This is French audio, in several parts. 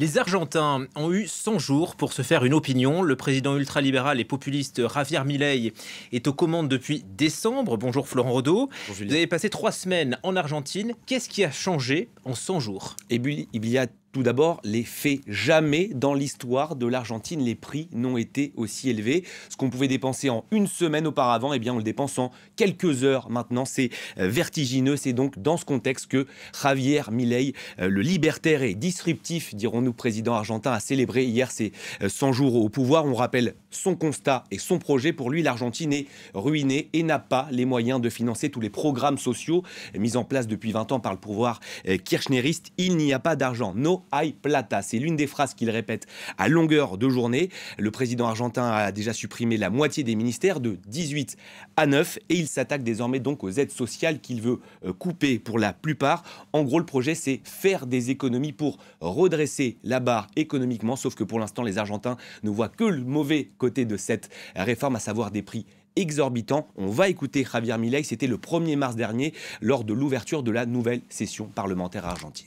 Les Argentins ont eu 100 jours pour se faire une opinion. Le président ultralibéral et populiste Javier Milei est aux commandes depuis décembre. Bonjour Florent Rodeau. Vous avez passé trois semaines en Argentine. Qu'est-ce qui a changé en 100 jours Et eh bien, il y a tout d'abord les faits. Jamais dans l'histoire de l'Argentine, les prix n'ont été aussi élevés. Ce qu'on pouvait dépenser en une semaine auparavant, eh bien, on le dépense en quelques heures maintenant. C'est euh, vertigineux. C'est donc dans ce contexte que Javier Milei, euh, le libertaire et disruptif, dirons-nous, président argentin, a célébré hier ses 100 euh, jours au pouvoir. On rappelle son constat et son projet. Pour lui, l'Argentine est ruinée et n'a pas les moyens de financer tous les programmes sociaux mis en place depuis 20 ans par le pouvoir kirchneriste. Il n'y a pas d'argent. Non plata. C'est l'une des phrases qu'il répète à longueur de journée. Le président argentin a déjà supprimé la moitié des ministères de 18 à 9 et il s'attaque désormais donc aux aides sociales qu'il veut euh, couper pour la plupart. En gros, le projet, c'est faire des économies pour redresser la barre économiquement, sauf que pour l'instant, les Argentins ne voient que le mauvais côté de cette réforme, à savoir des prix exorbitants. On va écouter Javier Milei, c'était le 1er mars dernier lors de l'ouverture de la nouvelle session parlementaire argentine.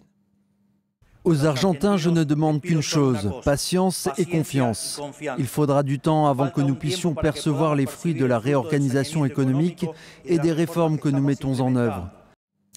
Aux Argentins, je ne demande qu'une chose, patience et confiance. Il faudra du temps avant que nous puissions percevoir les fruits de la réorganisation économique et des réformes que nous mettons en œuvre.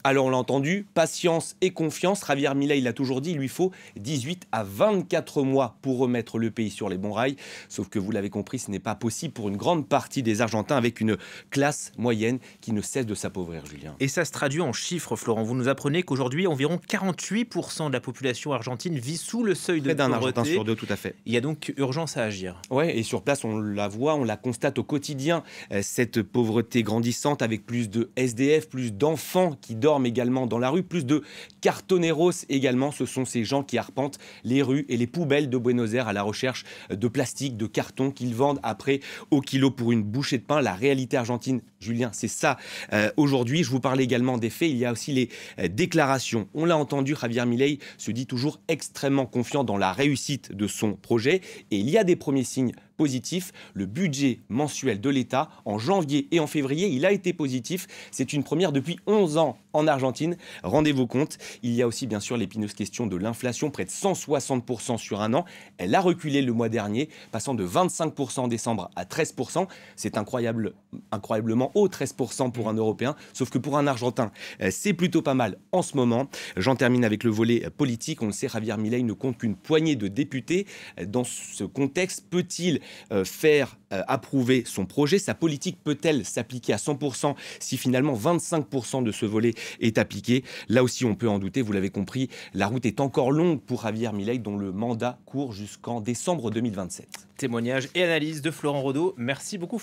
Alors on l'a entendu, patience et confiance. Javier Milei l'a toujours dit, il lui faut 18 à 24 mois pour remettre le pays sur les bons rails. Sauf que vous l'avez compris, ce n'est pas possible pour une grande partie des Argentins avec une classe moyenne qui ne cesse de s'appauvrir, Julien. Et ça se traduit en chiffres, Florent. Vous nous apprenez qu'aujourd'hui, environ 48% de la population argentine vit sous le seuil de d'un Argentin sur deux, tout à fait. Il y a donc urgence à agir. Oui, et sur place, on la voit, on la constate au quotidien, euh, cette pauvreté grandissante avec plus de SDF, plus d'enfants qui dorment également dans la rue, plus de cartoneros également. Ce sont ces gens qui arpentent les rues et les poubelles de Buenos Aires à la recherche de plastique, de carton qu'ils vendent après au kilo pour une bouchée de pain. La réalité argentine Julien, c'est ça. Euh, aujourd'hui, je vous parle également des faits. Il y a aussi les euh, déclarations. On l'a entendu, Javier Milei se dit toujours extrêmement confiant dans la réussite de son projet. Et il y a des premiers signes positifs. Le budget mensuel de l'État en janvier et en février, il a été positif. C'est une première depuis 11 ans en Argentine. Rendez-vous compte. Il y a aussi bien sûr l'épineuse question de l'inflation, près de 160% sur un an. Elle a reculé le mois dernier, passant de 25% en décembre à 13%. C'est incroyable, incroyablement au 13% pour mm. un Européen, sauf que pour un Argentin, euh, c'est plutôt pas mal en ce moment. J'en termine avec le volet euh, politique. On le sait, Javier Milei ne compte qu'une poignée de députés. Euh, dans ce contexte, peut-il faire approuver son projet Sa politique peut-elle s'appliquer à 100% si finalement 25% de ce volet est appliqué Là aussi, on peut en douter, vous l'avez compris, la route est encore longue pour Javier Milei, dont le mandat court jusqu'en décembre 2027. Témoignage et analyse de Florent Rodeau. Merci beaucoup.